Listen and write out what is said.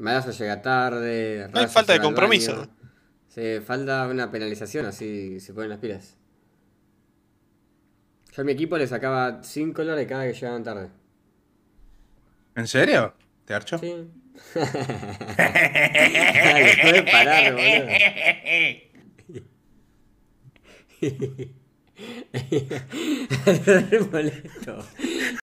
Malazo llega tarde. No hay falta de compromiso. falta una penalización, así se ponen las pilas. Yo a mi equipo le sacaba 5 dólares cada que llegaban tarde. ¿En serio? ¿Te archo? Sí. Ay, parar, boludo.